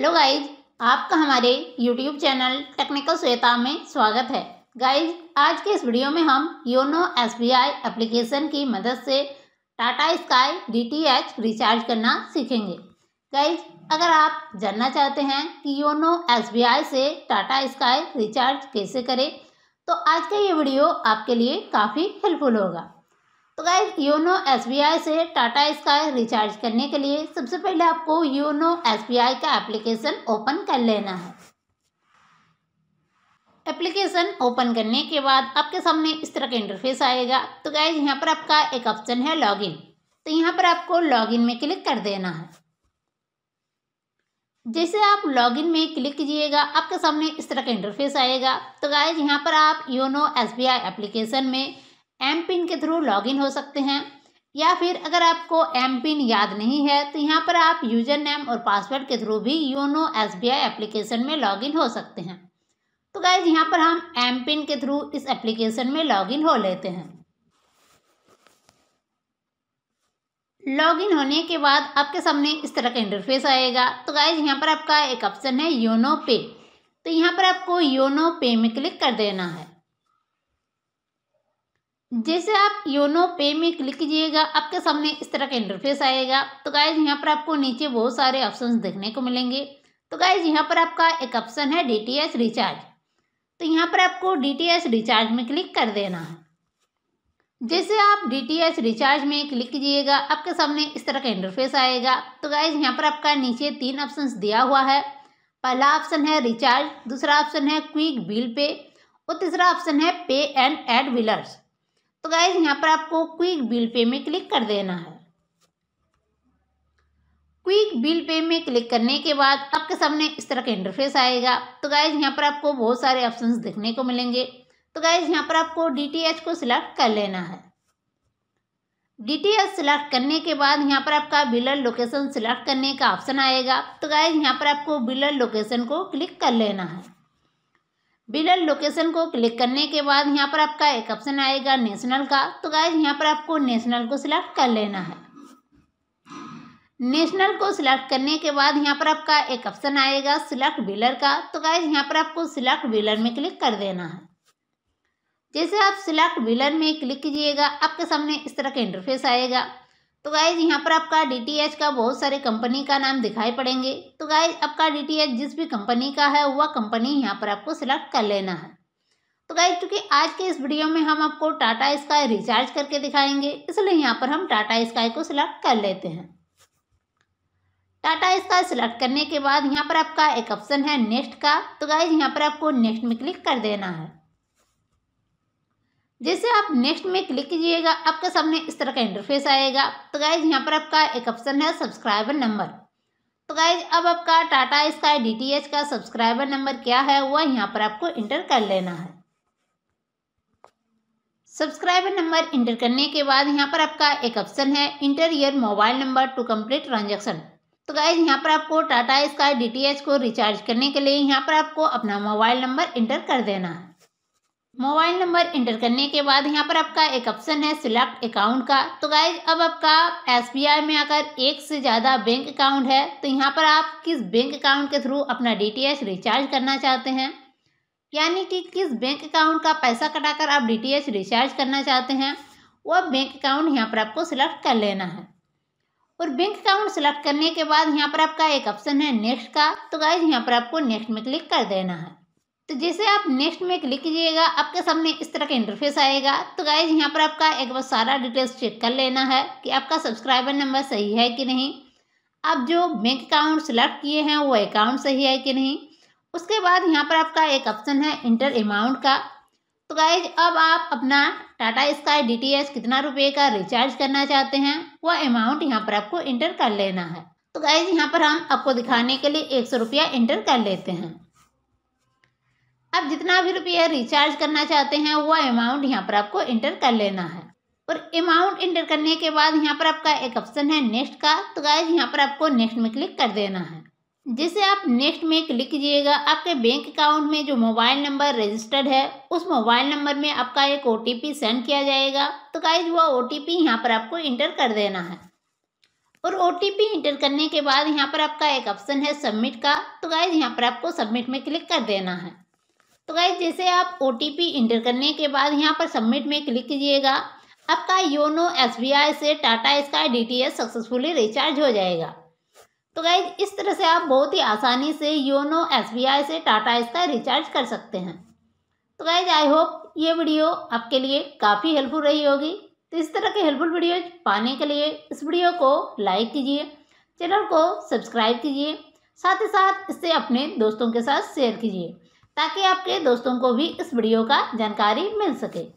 hello guys आपका हमारे YouTube channel technical Shweta में स्वागत है गाइज आज के इस वीडियो में हम YONO S B I application की मदद से Tata Sky D T H recharge करना सीखेंगे गाइज अगर आप जानना चाहते हैं कि योनो एस बी आई से टाटा स्काई रिचार्ज कैसे करें तो आज का ये वीडियो आपके लिए काफ़ी हेल्पफुल होगा तो गाय योनो एस से टाटा स्काई रिचार्ज करने के लिए सबसे पहले आपको योनो एस का एप्लीकेशन ओपन कर लेना है एप्लीकेशन ओपन करने के बाद आपके सामने इस तरह का इंटरफेस आएगा तो गाय यहाँ पर आपका एक ऑप्शन है लॉगिन तो यहाँ पर आपको लॉगिन में क्लिक कर देना है जैसे आप लॉगिन में क्लिक कीजिएगा आपके सामने इस तरह का इंटरफेस आएगा तो गाय यहाँ पर आप योनो एस एप्लीकेशन में एम पिन के थ्रू लॉगिन हो सकते हैं या फिर अगर आपको एम पिन याद नहीं है तो यहाँ पर आप यूजर नेम और पासवर्ड के थ्रू भी YONO S B I application में लॉगिन हो सकते हैं तो गाइज यहाँ पर हम एम पिन के थ्रू इस एप्लीकेशन में लॉगिन हो लेते हैं लॉगिन होने के बाद आपके सामने इस तरह का इंटरफेस आएगा तो गाइज यहाँ पर आपका एक ऑप्शन है योनो पे तो यहाँ पर आपको योनो पे में क्लिक कर देना है जैसे आप योनो पे में क्लिक कीजिएगा आपके सामने इस तरह का इंटरफेस आएगा तो गाइज यहाँ पर आपको नीचे बहुत सारे ऑप्शंस देखने को मिलेंगे तो गाइज यहाँ पर आपका एक ऑप्शन है डी रिचार्ज तो यहाँ पर आपको डी रिचार्ज में क्लिक कर देना है जैसे आप डी रिचार्ज में क्लिक कीजिएगा आपके सामने इस तरह का इंटरफेस आएगा तो गाइज यहाँ पर आपका नीचे तीन ऑप्शन दिया हुआ है पहला ऑप्शन है रिचार्ज दूसरा ऑप्शन है क्विक बिल पे और तीसरा ऑप्शन है पे एंड एड बिलर्स तो गाइज यहाँ पर आपको क्विक बिल पे में क्लिक कर देना है क्विक बिल पे में क्लिक करने के बाद आपके सामने इस तरह का इंटरफेस आएगा तो गाइज यहाँ पर आपको बहुत सारे ऑप्शंस देखने को मिलेंगे तो गाइज यहाँ पर आपको डीटीएच को सिलेक्ट कर लेना है डीटीएच सिलेक्ट करने के बाद यहाँ पर आपका बिलर लोकेशन सिलेक्ट करने का ऑप्शन आएगा तो गाइज यहाँ पर आपको बिलर लोकेशन को क्लिक कर लेना है बिलर लोकेशन को क्लिक करने के बाद यहाँ पर आपका एक ऑप्शन आएगा नेशनल का तो गाइज यहाँ पर आपको नेशनल को सिलेक्ट कर लेना है नेशनल को सिलेक्ट करने के बाद यहाँ पर आपका एक ऑप्शन आएगा सिलेक्ट बिलर का तो गाइज यहाँ पर आपको सिलेक्ट बिलर में क्लिक कर देना है जैसे आप सिलेक्ट बिलर में क्लिक कीजिएगा आपके सामने इस तरह का इंटरफेस आएगा तो गाइज यहाँ पर आपका डी का बहुत सारे कंपनी का नाम दिखाई पड़ेंगे तो गाइज आपका डी जिस भी कंपनी का है वह कंपनी यहाँ पर आपको सिलेक्ट कर लेना है तो गाइज चूंकि आज के इस वीडियो में हम आपको टाटा स्काई रिचार्ज करके दिखाएंगे इसलिए यहाँ पर हम टाटा स्काई को सिलेक्ट कर लेते हैं टाटा स्काई सिलेक्ट करने के बाद यहाँ पर आपका एक ऑप्शन है नेक्स्ट का तो गाइज यहाँ पर आपको नेक्स्ट में क्लिक कर देना है जैसे आप नेक्स्ट में क्लिक कीजिएगा आपके सामने इस तरह का इंटरफेस आएगा तो गाइज यहाँ पर आपका एक ऑप्शन है सब्सक्राइबर नंबर तो गाइज अब आपका टाटा टी एच का सब्सक्राइबर नंबर क्या है वह यहाँ पर आपको इंटर कर लेना है सब्सक्राइबर नंबर इंटर करने के बाद यहाँ पर आपका एक ऑप्शन है enter your mobile number to complete transaction तो गाइज यहाँ पर आपको टाटा टी एच को रिचार्ज करने के लिए यहाँ पर आपको अपना मोबाइल नंबर इंटर कर देना है मोबाइल नंबर इंटर करने के बाद यहाँ पर आपका एक ऑप्शन है सिलेक्ट अकाउंट का तो गाइज अब आपका एसबीआई में अगर एक से ज़्यादा बैंक अकाउंट है तो यहाँ पर आप किस बैंक अकाउंट के थ्रू अपना डीटीएच रिचार्ज करना चाहते हैं यानी कि किस बैंक अकाउंट का पैसा कटाकर आप डीटीएच रिचार्ज करना चाहते हैं वह बैंक अकाउंट यहाँ पर आपको सिलेक्ट कर लेना है और बैंक अकाउंट सिलेक्ट करने के बाद यहाँ पर आपका एक ऑप्शन है नेक्स्ट का तो गाइज यहाँ पर आपको नेक्स्ट में क्लिक कर देना है तो जैसे आप नेक्स्ट में क्लिक कीजिएगा आपके सामने इस तरह का इंटरफेस आएगा तो गाइज यहाँ पर आपका एक बार सारा डिटेल्स चेक कर लेना है कि आपका सब्सक्राइबर नंबर सही है कि नहीं आप जो बैंक अकाउंट सेलेक्ट किए हैं वो अकाउंट सही है कि नहीं उसके बाद यहाँ पर आपका एक ऑप्शन है इंटर अमाउंट का तो गाइज अब आप अपना टाटा स्काई डी कितना रुपये का रिचार्ज करना चाहते हैं वह अमाउंट यहाँ पर आपको इंटर कर लेना है तो गाइज यहाँ पर हम आपको दिखाने के लिए एक सौ रुपया इंटर कर लेते हैं आप जितना भी रुपया रिचार्ज करना चाहते हैं वो अमाउंट यहाँ पर आपको इंटर कर लेना है और अमाउंट इंटर करने के बाद यहाँ पर आपका एक ऑप्शन है नेक्स्ट का तो गाइज यहाँ पर आपको नेक्स्ट में क्लिक कर देना है जिसे आप नेक्स्ट में क्लिक कीजिएगा आपके बैंक अकाउंट में जो मोबाइल नंबर रजिस्टर्ड है उस मोबाइल नंबर में आपका एक ओ सेंड किया जाएगा तो गाइज वो ओ टी यहाँ पर आपको इंटर कर देना है और ओ इंटर करने के बाद यहाँ पर आपका एक ऑप्शन है सबमिट का तो गाइज यहाँ पर आपको सबमिट में क्लिक कर देना है तो गाइज जैसे आप ओ इंटर करने के बाद यहाँ पर सबमिट में क्लिक कीजिएगा आपका योनो एस से Tata Sky D successfully recharge हो जाएगा तो गाइज इस तरह से आप बहुत ही आसानी से योनो एस से टाटा स्काई रिचार्ज कर सकते हैं तो गाइज आई होप ये वीडियो आपके लिए काफ़ी हेल्पफुल रही होगी तो इस तरह के हेल्पफुल वीडियो पाने के लिए इस वीडियो को लाइक कीजिए चैनल को सब्सक्राइब कीजिए साथ ही साथ इसे अपने दोस्तों के साथ शेयर कीजिए ताकि आपके दोस्तों को भी इस वीडियो का जानकारी मिल सके